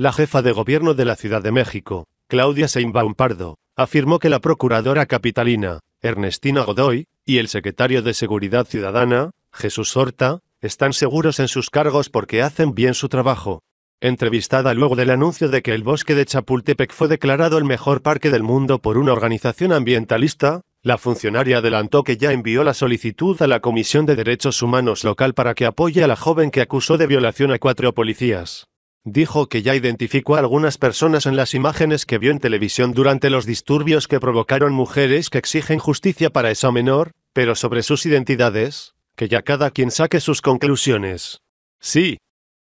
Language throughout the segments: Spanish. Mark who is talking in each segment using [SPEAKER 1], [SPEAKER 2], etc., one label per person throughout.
[SPEAKER 1] La jefa de gobierno de la Ciudad de México, Claudia Seinbaum Pardo, afirmó que la procuradora capitalina, Ernestina Godoy, y el secretario de Seguridad Ciudadana, Jesús Horta, están seguros en sus cargos porque hacen bien su trabajo. Entrevistada luego del anuncio de que el bosque de Chapultepec fue declarado el mejor parque del mundo por una organización ambientalista, la funcionaria adelantó que ya envió la solicitud a la Comisión de Derechos Humanos local para que apoye a la joven que acusó de violación a cuatro policías dijo que ya identificó a algunas personas en las imágenes que vio en televisión durante los disturbios que provocaron mujeres que exigen justicia para esa menor, pero sobre sus identidades, que ya cada quien saque sus conclusiones. Sí.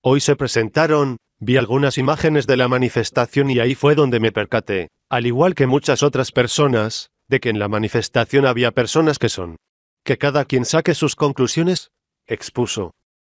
[SPEAKER 1] Hoy se presentaron, vi algunas imágenes de la manifestación y ahí fue donde me percaté, al igual que muchas otras personas, de que en la manifestación había personas que son. Que cada quien saque sus conclusiones, expuso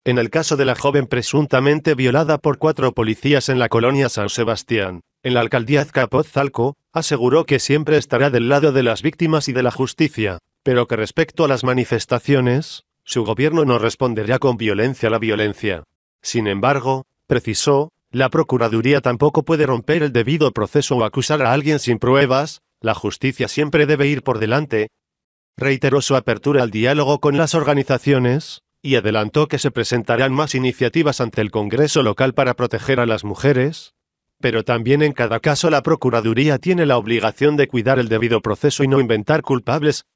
[SPEAKER 1] en el caso de la joven presuntamente violada por cuatro policías en la colonia San Sebastián. En la alcaldía Azcapotzalco, aseguró que siempre estará del lado de las víctimas y de la justicia, pero que respecto a las manifestaciones, su gobierno no responderá con violencia a la violencia. Sin embargo, precisó, la Procuraduría tampoco puede romper el debido proceso o acusar a alguien sin pruebas, la justicia siempre debe ir por delante. Reiteró su apertura al diálogo con las organizaciones, y adelantó que se presentarán más iniciativas ante el Congreso local para proteger a las mujeres, pero también en cada caso la Procuraduría tiene la obligación de cuidar el debido proceso y no inventar culpables,